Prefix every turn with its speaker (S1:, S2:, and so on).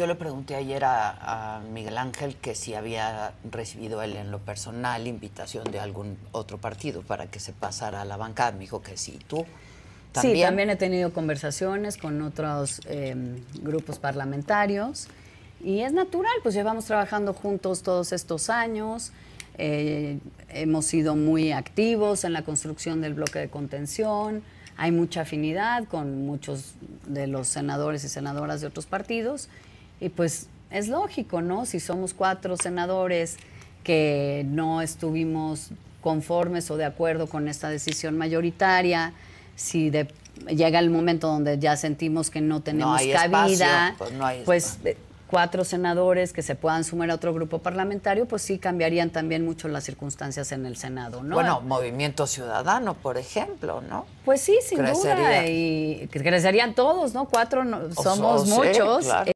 S1: yo le pregunté ayer a, Miguel Ángel que si había recibido él en lo personal invitación de algún otro partido para que se pasara a la bancada Me dijo que sí. ¿Tú? ¿También? Sí, también
S2: he tenido conversaciones con otros em, grupos parlamentarios y es natural, pues llevamos trabajando juntos todos estos años. Eh, hemos sido muy activos en la construcción del bloque de contención hay mucha afinidad con muchos de los senadores y senadoras de otros partidos y pues es lógico, ¿no? Si somos cuatro senadores que no estuvimos conformes o de acuerdo con esta decisión mayoritaria, si llega el momento donde ya sentimos que no tenemos cabida, pues, pues eh, cuatro senadores que se puedan sumar a otro grupo parlamentario, pues sí cambiarían también mucho las circunstancias en el Senado, ¿no? Bueno, Movimiento Ciudadano, por ejemplo, ¿no? Pues sí, sin duda, y crecerían todos, ¿no? Cuatro somos muchos.